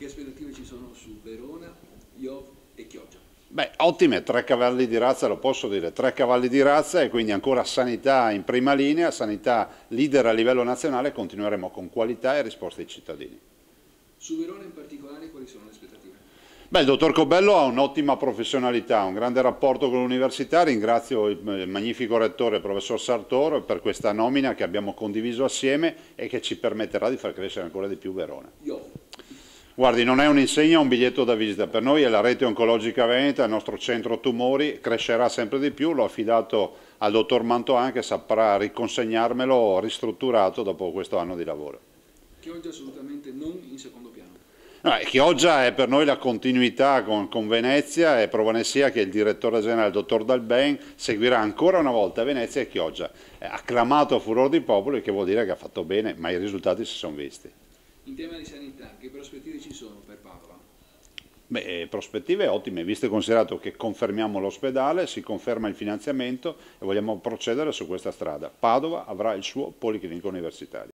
Che aspettative ci sono su Verona, Iov e Chioggia? Beh, ottime, tre cavalli di razza, lo posso dire, tre cavalli di razza e quindi ancora sanità in prima linea, sanità leader a livello nazionale, continueremo con qualità e risposte ai cittadini. Su Verona in particolare quali sono le aspettative? Beh, il dottor Cobello ha un'ottima professionalità, un grande rapporto con l'università, ringrazio eh, il magnifico rettore il professor Sartoro per questa nomina che abbiamo condiviso assieme e che ci permetterà di far crescere ancora di più Verona. Io. Guardi, non è un un'insegna, è un biglietto da visita. Per noi è la rete oncologica veneta, il nostro centro tumori, crescerà sempre di più, l'ho affidato al dottor Mantoan che saprà riconsegnarmelo ristrutturato dopo questo anno di lavoro. Chioggia assolutamente non in secondo piano. No, Chioggia è per noi la continuità con, con Venezia e prova ne sia che il direttore generale, il dottor Dalben, seguirà ancora una volta Venezia e Chioggia. È acclamato a furor di popolo, che vuol dire che ha fatto bene, ma i risultati si sono visti. In tema di sanità, che prospettive ci sono per Padova? Beh, eh, prospettive ottime, visto e considerato che confermiamo l'ospedale, si conferma il finanziamento e vogliamo procedere su questa strada. Padova avrà il suo policlinico universitario.